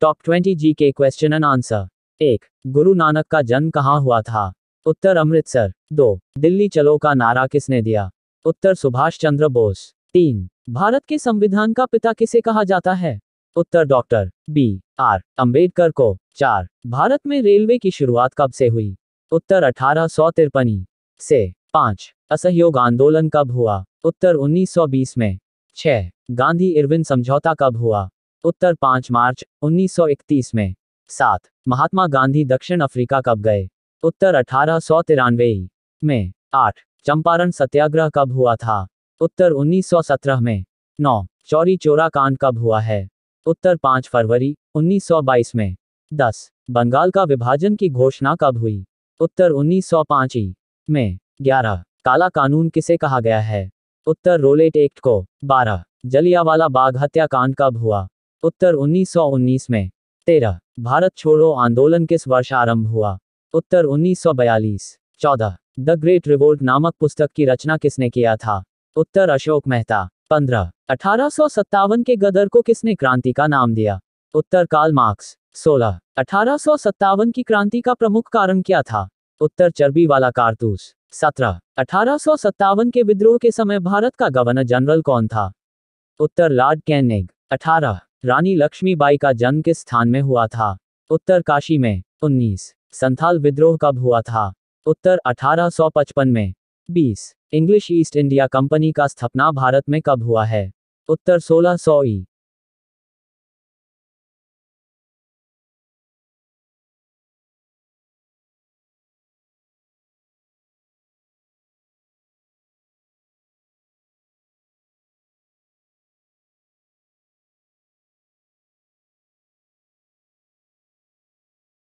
top twenty जी के question and answer एक गुरु नानक का जन्म कहाँ हुआ था उत्तर अमृतसर दो दिल्ली चलो का नारा किसने दिया उत्तर सुभाष चंद्र बोस तीन भारत के संविधान का पिता किसे कहा जाता है उत्तर डॉक्टर बी आर अंबेडकर को चार भारत में रेलवे की शुरुआत कब से हुई उत्तर अठारह सौ तिरपनी से पाँच असहयोग आंदोलन कब हुआ उत्तर 1920 में छह गांधी इरविन समझौता कब हुआ उत्तर 5 मार्च 1931 में सात महात्मा गांधी दक्षिण अफ्रीका कब गए उत्तर अठारह सौ तिरानवे में आठ चंपारण सत्याग्रह कब हुआ था उत्तर 1917 में नौ चौरी चोरा कांड कब हुआ है उत्तर 5 फरवरी 1922 में दस बंगाल का विभाजन की घोषणा कब हुई उत्तर 1905 ई में ग्यारह काला कानून किसे कहा गया है उत्तर रोलेट एक्ट को बारह जलियावाला बाग हत्याकांड कब हुआ उत्तर 1919 में तेरह भारत छोड़ो आंदोलन किस वर्ष आरंभ हुआ उत्तर 1942 चौदह द ग्रेट रिवोल्ट नामक पुस्तक की रचना किसने किया था उत्तर अशोक मेहता पंद्रह अठारह के गदर को किसने क्रांति का नाम दिया उत्तर काल मार्क्स सोलह अठारह की क्रांति का प्रमुख कारण क्या था उत्तर चर्बी वाला कारतूस सत्रह अठारह के विद्रोह के समय भारत का गवर्नर जनरल कौन था उत्तर लॉर्ड कैनिग अठारह रानी लक्ष्मीबाई का जन्म किस स्थान में हुआ था उत्तर काशी में उन्नीस संथाल विद्रोह कब हुआ था उत्तर 1855 में 20 इंग्लिश ईस्ट इंडिया कंपनी का स्थापना भारत में कब हुआ है उत्तर सोलह सौ ई